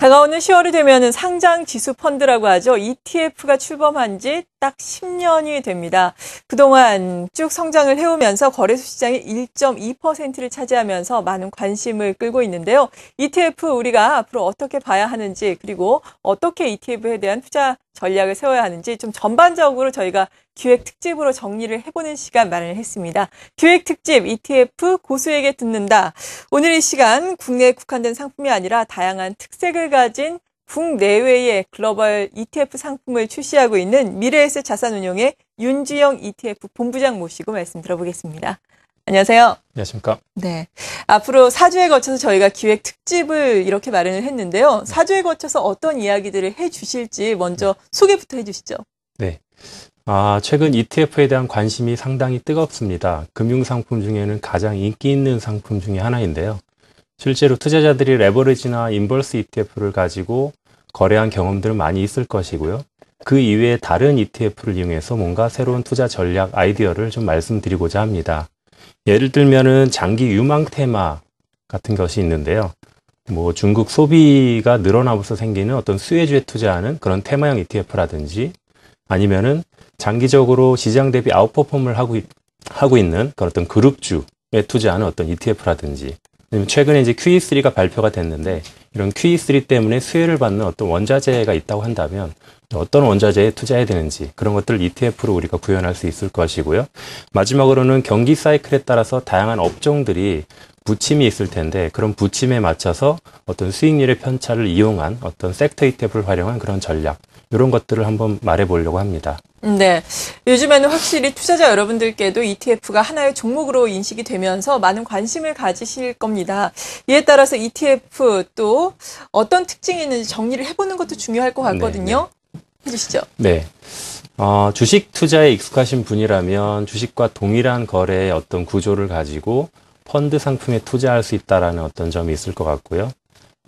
다가오는 10월이 되면 상장 지수 펀드라고 하죠. ETF가 출범한 지딱 10년이 됩니다. 그동안 쭉 성장을 해오면서 거래소 시장이 1.2%를 차지하면서 많은 관심을 끌고 있는데요. ETF 우리가 앞으로 어떻게 봐야 하는지 그리고 어떻게 ETF에 대한 투자 전략을 세워야 하는지 좀 전반적으로 저희가 기획 특집으로 정리를 해보는 시간 마련을 했습니다. 기획 특집 ETF 고수에게 듣는다. 오늘 이 시간 국내에 국한된 상품이 아니라 다양한 특색을 가진 국내외의 글로벌 ETF 상품을 출시하고 있는 미래에셋 자산운용의 윤지영 ETF 본부장 모시고 말씀 들어보겠습니다. 안녕하세요. 안녕하십니까. 네. 앞으로 4주에 거쳐서 저희가 기획 특집을 이렇게 마련을 했는데요. 4주에 거쳐서 어떤 이야기들을 해 주실지 먼저 네. 소개부터 해 주시죠. 네. 아, 최근 ETF에 대한 관심이 상당히 뜨겁습니다. 금융상품 중에는 가장 인기 있는 상품 중에 하나인데요. 실제로 투자자들이 레버리지나 인벌스 ETF를 가지고 거래한 경험들은 많이 있을 것이고요. 그 이외에 다른 ETF를 이용해서 뭔가 새로운 투자 전략 아이디어를 좀 말씀드리고자 합니다. 예를 들면은 장기 유망 테마 같은 것이 있는데요. 뭐 중국 소비가 늘어나면서 생기는 어떤 수혜주에 투자하는 그런 테마형 ETF라든지 아니면은 장기적으로 시장 대비 아웃퍼폼을 하고, 있, 하고 있는 그런 어떤 그룹주에 투자하는 어떤 ETF라든지 최근에 이제 QE3가 발표가 됐는데 이런 q e 3 때문에 수혜를 받는 어떤 원자재가 있다고 한다면 어떤 원자재에 투자해야 되는지 그런 것들을 ETF로 우리가 구현할 수 있을 것이고요. 마지막으로는 경기 사이클에 따라서 다양한 업종들이 부침이 있을 텐데 그런 부침에 맞춰서 어떤 수익률의 편차를 이용한 어떤 섹터 ETF를 활용한 그런 전략 이런 것들을 한번 말해보려고 합니다. 음, 네. 요즘에는 확실히 투자자 여러분들께도 ETF가 하나의 종목으로 인식이 되면서 많은 관심을 가지실 겁니다. 이에 따라서 ETF 또 어떤 특징이 있는지 정리를 해보는 것도 중요할 것 네, 네. 같거든요. 주시죠. 네. 어, 주식 투자에 익숙하신 분이라면 주식과 동일한 거래의 어떤 구조를 가지고 펀드 상품에 투자할 수 있다라는 어떤 점이 있을 것 같고요.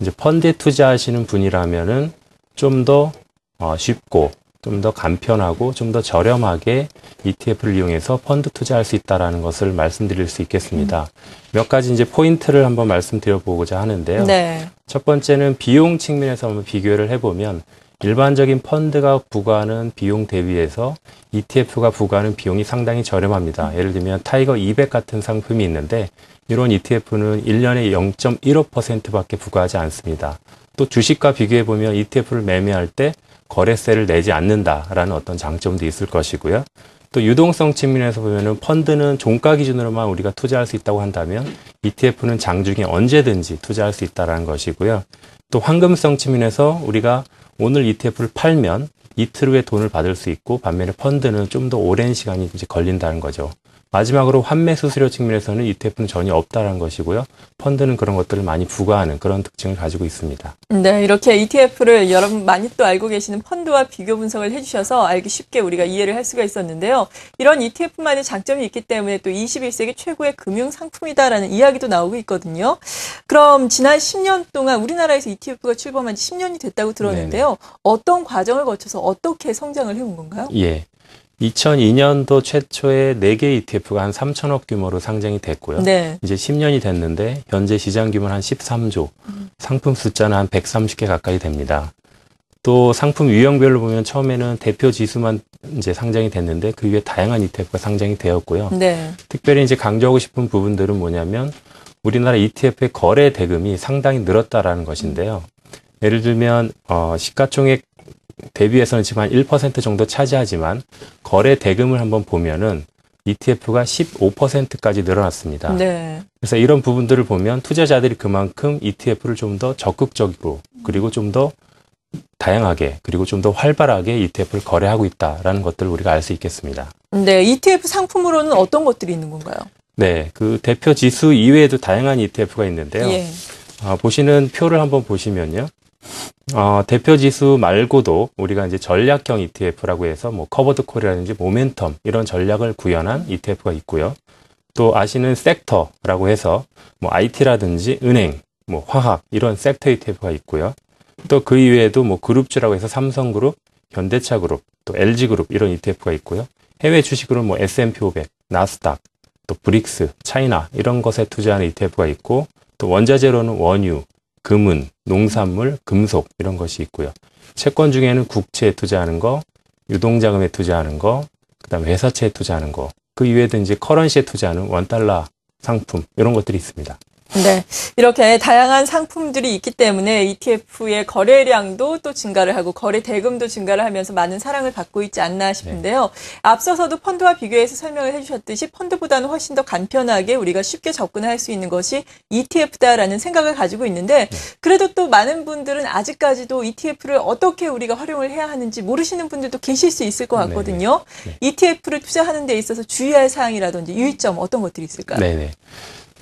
이제 펀드에 투자하시는 분이라면은 좀더 어, 쉽고 좀 더 간편하고 좀 더 저렴하게 ETF를 이용해서 펀드 투자할 수 있다라는 것을 말씀드릴 수 있겠습니다. 음. 몇 가지 이제 포인트를 한번 말씀드려 보고자 하는데요. 네. 첫 번째는 비용 측면에서 한번 비교를 해보면 일반적인 펀드가 부과하는 비용 대비해서 ETF가 부과하는 비용이 상당히 저렴합니다. 예를 들면 타이거 200 같은 상품이 있는데 이런 ETF는 1년에 0.15%밖에 부과하지 않습니다. 또 주식과 비교해 보면 ETF를 매매할 때 거래세를 내지 않는다라는 어떤 장점도 있을 것이고요. 또 유동성 측면에서 보면은 펀드는 종가 기준으로만 우리가 투자할 수 있다고 한다면 ETF는 장중에 언제든지 투자할 수 있다라는 것이고요. 또 황금성 측면에서 우리가 오늘 ETF를 팔면 이틀 후에 돈을 받을 수 있고 반면에 펀드는 좀 더 오랜 시간이 이제 걸린다는 거죠. 마지막으로 환매 수수료 측면에서는 ETF는 전혀 없다는 것이고요. 펀드는 그런 것들을 많이 부과하는 그런 특징을 가지고 있습니다. 네, 이렇게 ETF를 여러분 많이 또 알고 계시는 펀드와 비교 분석을 해주셔서 알기 쉽게 우리가 이해를 할 수가 있었는데요. 이런 ETF만의 장점이 있기 때문에 또 21세기 최고의 금융 상품이다라는 이야기도 나오고 있거든요. 그럼 지난 10년 동안 우리나라에서 ETF가 출범한 지 10년이 됐다고 들었는데요. 네네. 어떤 과정을 거쳐서 어떻게 성장을 해온 건가요? 예. 2002년도 최초의 4개 ETF가 한 3천억 규모로 상장이 됐고요. 네. 이제 10년이 됐는데 현재 시장 규모는 한 13조, 상품 숫자는 한 130개 가까이 됩니다. 또 상품 유형별로 보면 처음에는 대표 지수만 이제 상장이 됐는데 그 위에 다양한 ETF가 상장이 되었고요. 네. 특별히 이제 강조하고 싶은 부분들은 뭐냐면 우리나라 ETF의 거래 대금이 상당히 늘었다라는 것인데요. 예를 들면 어, 시가총액 대비해서는 지금 한 1% 정도 차지하지만 거래 대금을 한번 보면은 ETF가 15%까지 늘어났습니다. 네. 그래서 이런 부분들을 보면 투자자들이 그만큼 ETF를 좀 더 적극적으로 그리고 좀 더 다양하게 그리고 좀 더 활발하게 ETF를 거래하고 있다라는 것들을 우리가 알 수 있겠습니다. 네, ETF 상품으로는 어떤 것들이 있는 건가요? 네, 그 대표 지수 이외에도 다양한 ETF가 있는데요. 예. 아, 보시는 표를 한번 보시면요. 어, 대표 지수 말고도 우리가 이제 전략형 ETF라고 해서 뭐 커버드 콜이라든지 모멘텀 이런 전략을 구현한 ETF가 있고요. 또 아시는 섹터라고 해서 뭐 IT라든지 은행, 뭐 화학 이런 섹터 ETF가 있고요. 또 그 이외에도 뭐 그룹주라고 해서 삼성그룹, 현대차그룹, 또 LG그룹 이런 ETF가 있고요. 해외 주식으로 뭐 S&P 500, 나스닥, 또 브릭스, 차이나 이런 것에 투자하는 ETF가 있고 또 원자재로는 원유, 금은, 농산물, 금속 이런 것이 있고요. 채권 중에는 국채에 투자하는 거, 유동자금에 투자하는 거, 그다음에 회사채에 투자하는 거, 그 이외에도 이제 커런시에 투자하는 원달러 상품 이런 것들이 있습니다. 네. 이렇게 다양한 상품들이 있기 때문에 ETF의 거래량도 또 증가를 하고 거래 대금도 증가를 하면서 많은 사랑을 받고 있지 않나 네. 싶은데요. 네. 앞서서도 펀드와 비교해서 설명을 해주셨듯이 펀드보다는 훨씬 더 간편하게 우리가 쉽게 접근할 수 있는 것이 ETF다라는 생각을 가지고 있는데 네. 그래도 또 많은 분들은 아직까지도 ETF를 어떻게 우리가 활용을 해야 하는지 모르시는 분들도 계실 수 있을 것 네, 같거든요. 네. ETF를 투자하는 데 있어서 주의할 사항이라든지 유의점 어떤 것들이 있을까요? 네.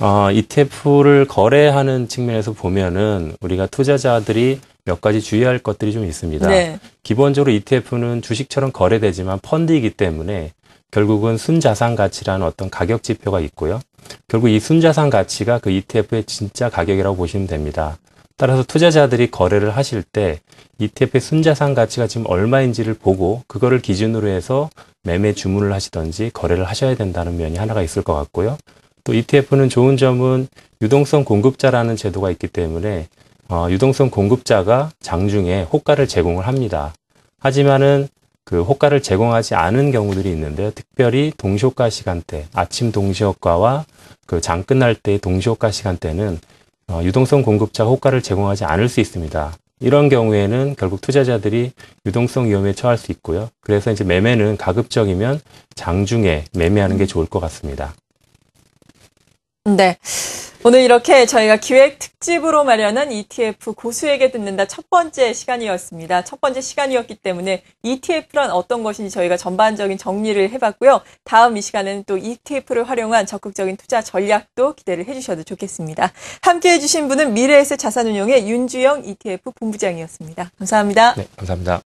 어, ETF를 거래하는 측면에서 보면은 우리가 투자자들이 몇 가지 주의할 것들이 좀 있습니다. 네. 기본적으로 ETF는 주식처럼 거래되지만 펀드이기 때문에 결국은 순자산 가치라는 어떤 가격 지표가 있고요. 결국 이 순자산 가치가 그 ETF의 진짜 가격이라고 보시면 됩니다. 따라서 투자자들이 거래를 하실 때 ETF의 순자산 가치가 지금 얼마인지를 보고 그거를 기준으로 해서 매매 주문을 하시던지 거래를 하셔야 된다는 면이 하나가 있을 것 같고요. 또 ETF는 좋은 점은 유동성 공급자라는 제도가 있기 때문에 어, 유동성 공급자가 장중에 호가를 제공을 합니다. 하지만은 그 호가를 제공하지 않은 경우들이 있는데요. 특별히 동시호가 시간대, 아침 동시호가와 그 장 끝날 때 동시호가 시간대는 어, 유동성 공급자 호가를 제공하지 않을 수 있습니다. 이런 경우에는 결국 투자자들이 유동성 위험에 처할 수 있고요. 그래서 이제 매매는 가급적이면 장중에 매매하는 게 좋을 것 같습니다. 네. 오늘 이렇게 저희가 기획 특집으로 마련한 ETF 고수에게 듣는다 첫 번째 시간이었습니다. 첫 번째 시간이었기 때문에 ETF란 어떤 것인지 저희가 전반적인 정리를 해봤고요. 다음 이 시간에는 또 ETF를 활용한 적극적인 투자 전략도 기대를 해주셔도 좋겠습니다. 함께 해주신 분은 미래에셋 자산운용의 윤주영 ETF 본부장이었습니다. 감사합니다. 네, 감사합니다.